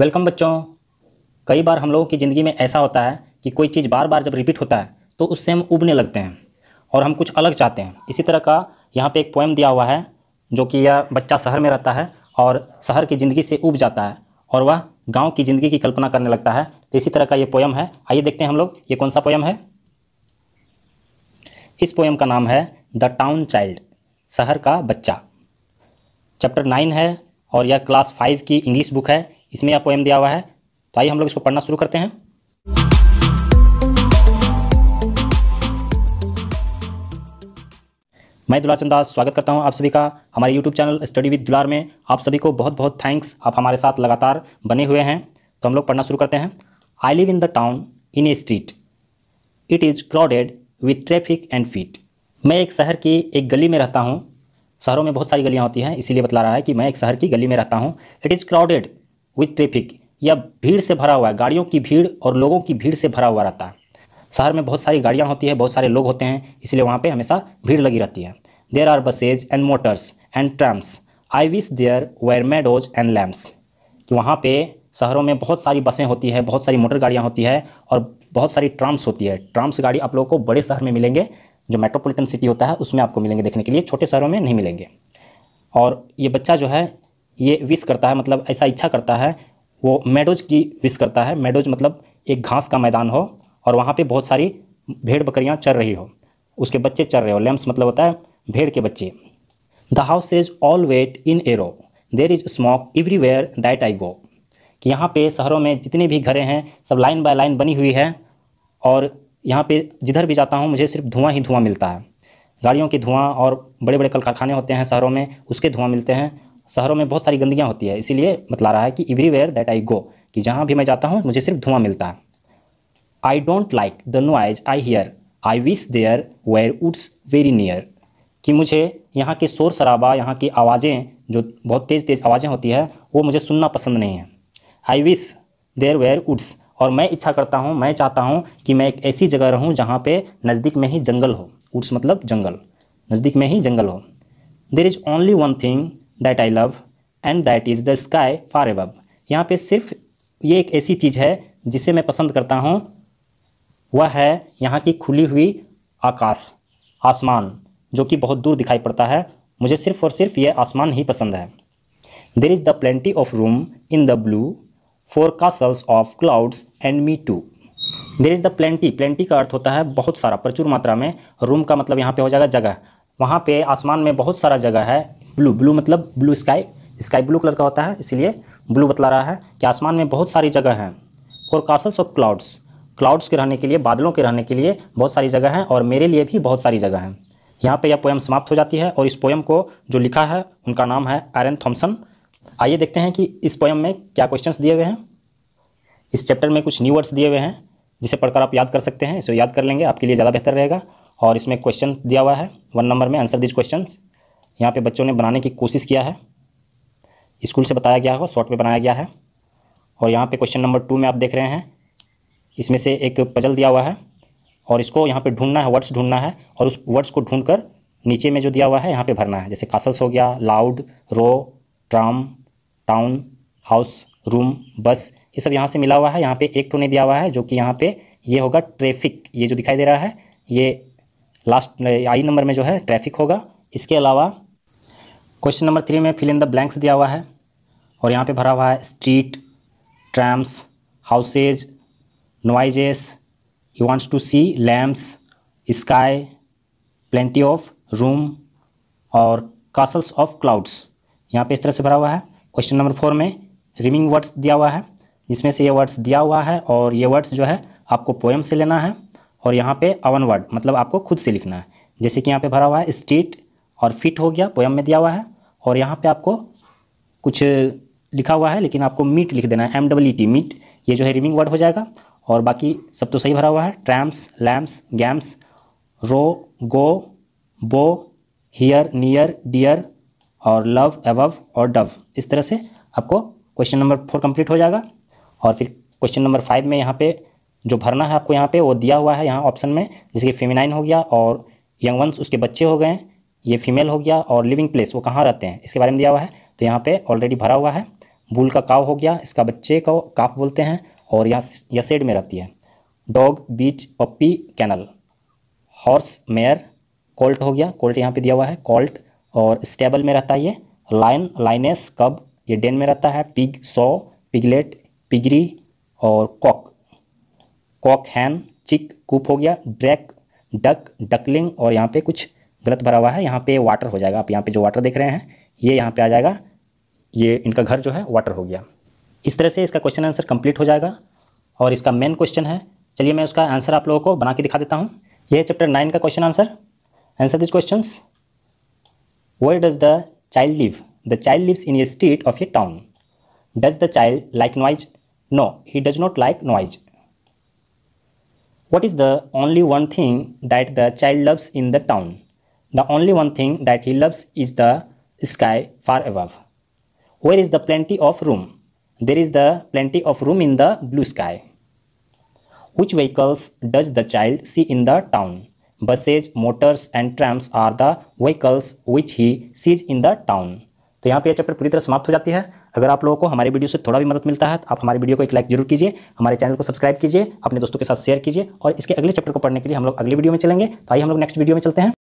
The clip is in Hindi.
वेलकम बच्चों कई बार हम लोगों की ज़िंदगी में ऐसा होता है कि कोई चीज़ बार बार जब रिपीट होता है तो उससे हम उबने लगते हैं और हम कुछ अलग चाहते हैं इसी तरह का यहाँ पे एक पोएम दिया हुआ है जो कि यह बच्चा शहर में रहता है और शहर की ज़िंदगी से उब जाता है और वह गाँव की ज़िंदगी की कल्पना करने लगता है तो इसी तरह का ये पोएम है आइए देखते हैं हम लोग ये कौन सा पोएम है इस पोएम का नाम है द टाउन चाइल्ड शहर का बच्चा चैप्टर नाइन है और यह क्लास फाइव की इंग्लिश बुक है इसमें आपको एम दिया हुआ है तो आइए हम लोग इसको पढ़ना शुरू करते हैं मैं दुलार चंदास स्वागत करता हूं आप सभी का हमारे YouTube चैनल स्टडी विद दुलार में आप सभी को बहुत बहुत थैंक्स आप हमारे साथ लगातार बने हुए हैं तो हम लोग पढ़ना शुरू करते हैं I live in the town in a street it is crowded with traffic and feet मैं एक शहर की एक गली में रहता हूँ शहरों में बहुत सारी गलियाँ होती हैं इसीलिए बता रहा है कि मैं एक शहर की गली में रहता हूँ it is crowded with traffic या भीड़ से भरा हुआ है गाड़ियों की भीड़ और लोगों की भीड़ से भरा हुआ रहता है शहर में बहुत सारी गाड़ियाँ होती है बहुत सारे लोग होते हैं इसलिए वहाँ पर हमेशा भीड़ लगी रहती है there are buses and motors and trams I wish there were meadows and lamps कि वहाँ पे शहरों में बहुत सारी बसें होती है बहुत सारी मोटर गाड़ियाँ होती है और बहुत सारी ट्राम्स होती है ट्राम्स गाड़ी आप लोगों को बड़े शहर में मिलेंगे जो मेट्रोपॉलिटन सिटी होता है उसमें आपको मिलेंगे देखने के लिए छोटे शहरों में नहीं मिलेंगे और ये बच्चा जो है ये विश करता है मतलब ऐसा इच्छा करता है वो मेडोज की विश करता है मेडोज मतलब एक घास का मैदान हो और वहाँ पे बहुत सारी भेड़ बकरियाँ चर रही हो उसके बच्चे चर रहे हो लैम्स मतलब होता है भेड़ के बच्चे the house is all wet in a row there is smoke everywhere that I go कि यहाँ पे शहरों में जितने भी घरें हैं सब लाइन बाय लाइन बनी हुई है और यहाँ पे जिधर भी जाता हूँ मुझे सिर्फ धुआं ही धुआं मिलता है गाड़ियों के धुआं और बड़े बड़े कल कारखाने होते हैं शहरों में उसके धुआं मिलते हैं शहरों में बहुत सारी गंदगियाँ होती है इसीलिए बतला रहा है कि एवरीवेयर दैट आई गो कि जहाँ भी मैं जाता हूँ मुझे सिर्फ धुआं मिलता है I don't like the eyes I hear I wish there were woods very near कि मुझे यहाँ के शोर शराबा यहाँ की आवाज़ें जो बहुत तेज़ तेज़ आवाज़ें होती है वो मुझे सुनना पसंद नहीं है I wish there were woods और मैं इच्छा करता हूँ मैं चाहता हूँ कि मैं एक ऐसी जगह रहूँ जहाँ पे नज़दीक में ही जंगल हो वुड्स मतलब जंगल नज़दीक में ही जंगल हो there is only one thing that I love and that is the sky far above यहाँ पे सिर्फ ये एक ऐसी चीज़ है जिसे मैं पसंद करता हूँ वह है यहाँ की खुली हुई आकाश आसमान जो कि बहुत दूर दिखाई पड़ता है मुझे सिर्फ और सिर्फ ये आसमान ही पसंद है there is the plenty of room in the blue for castles of clouds and me too there is the plenty plenty का अर्थ होता है बहुत सारा प्रचुर मात्रा में रूम का मतलब यहाँ पे हो जाएगा जगह वहाँ पे आसमान में बहुत सारा जगह है ब्लू ब्लू मतलब blue sky sky blue colour का होता है इसलिए ब्लू बतला रहा है कि आसमान में बहुत सारी जगह हैं कासल्स ऑफ क्लाउड्स क्लाउड्स के रहने के लिए बादलों के रहने के लिए बहुत सारी जगह हैं और मेरे लिए भी बहुत सारी जगह हैं यहाँ पे यह पोएम समाप्त हो जाती है और इस पोएम को जो लिखा है उनका नाम है आयरन थॉम्सन आइए देखते हैं कि इस पोएम में क्या क्वेश्चंस दिए हुए हैं इस चैप्टर में कुछ न्यू वर्ड्स दिए हुए हैं जिसे पढ़कर आप याद कर सकते हैं इसे याद कर लेंगे आपके लिए ज़्यादा बेहतर रहेगा और इसमें क्वेश्चन दिया हुआ है वन नंबर में आंसर दिज क्वेश्चन यहाँ पे बच्चों ने बनाने की कोशिश किया है स्कूल से बताया गया होगा शॉर्ट में बनाया गया है और यहाँ पे क्वेश्चन नंबर टू में आप देख रहे हैं इसमें से एक पजल दिया हुआ है और इसको यहाँ पे ढूंढना है वर्ड्स ढूंढना है और उस वर्ड्स को ढूंढ कर नीचे में जो दिया हुआ है यहाँ पर भरना है जैसे कासल्स हो गया loud row tram town house room बस ये सब यहाँ से मिला हुआ है यहाँ पर एक ने दिया हुआ है जो कि यहाँ पर ये होगा ट्रैफिक ये जो दिखाई दे रहा है ये लास्ट आई नंबर में जो है ट्रैफिक होगा इसके अलावा क्वेश्चन नंबर थ्री में फिल इन द ब्लैंक्स दिया हुआ है और यहाँ पे भरा हुआ है street trams houses noises he wants to see lamps sky plenty of room और कासल्स ऑफ क्लाउड्स यहाँ पे इस तरह से भरा हुआ है क्वेश्चन नंबर फोर में रिमिंग वर्ड्स दिया हुआ है जिसमें से ये वर्ड्स दिया हुआ है और ये वर्ड्स जो है आपको पोएम से लेना है और यहाँ पे अवन वर्ड मतलब आपको खुद से लिखना है जैसे कि यहाँ पे भरा हुआ है स्ट्रीट और फिट हो गया पोएम में दिया हुआ है और यहाँ पे आपको कुछ लिखा हुआ है लेकिन आपको मीट लिख देना है एम डब्ल टी मीट ये जो है रिमिंग वर्ड हो जाएगा और बाकी सब तो सही भरा हुआ है ट्रैम्स lamps games row go bow here near dear और लव एवव और डव इस तरह से आपको क्वेश्चन नंबर फोर कंप्लीट हो जाएगा और फिर क्वेश्चन नंबर फाइव में यहाँ पे जो भरना है आपको यहाँ पे वो दिया हुआ है यहाँ ऑप्शन में जैसे कि फेमिनाइन हो गया और यंग वंस उसके बच्चे हो गए ये फीमेल हो गया और लिविंग प्लेस वो कहाँ रहते हैं इसके बारे में दिया हुआ है तो यहाँ पे ऑलरेडी भरा हुआ है बुल का काव हो गया इसका बच्चे को काफ बोलते हैं और यहाँ यह सेड में रहती है dog bitch puppy kennel horse mare colt हो गया कोल्ट यहाँ पे दिया हुआ है कोल्ट और स्टेबल में रहता है ये लाइन लाइनेस कब ये डेन में रहता है पिग सो पिगलेट पिगरी और cock cock hen chick coop हो गया ड्रैक डक डकलिंग और यहाँ पे कुछ गलत भरा हुआ है यहाँ पे वाटर हो जाएगा आप यहाँ पे जो वाटर देख रहे हैं ये यहाँ पे आ जाएगा ये इनका घर जो है वाटर हो गया इस तरह से इसका क्वेश्चन आंसर कंप्लीट हो जाएगा और इसका मेन क्वेश्चन है चलिए मैं उसका आंसर आप लोगों को बना के दिखा देता हूँ यह चैप्टर नाइन का question answer answer this question where does the child live the child lives in a street of a town does the child like noise no he does not like noise what is the only one thing that the child loves in the town the only one thing that he loves is the sky far above where is the plenty of room there is the plenty of room in the blue sky which vehicles does the child see in the town buses motors and trams are the vehicles which he sees in the town तो यहाँ पे यह चैप्टर पूरी तरह समाप्त हो जाती है अगर आप लोगों को हमारे वीडियो से थोड़ा भी मदद मिलता है तो आप हमारे वीडियो को एक लाइक जरूर कीजिए हमारे चैनल को सब्सक्राइब कीजिए अपने दोस्तों के साथ शेयर कीजिए और इसके अगले चैप्टर को पढ़ने के लिए हम लोग अगले वीडियो में चलेंगे तो आइए हम लोग नेक्स्ट वीडियो में चलते हैं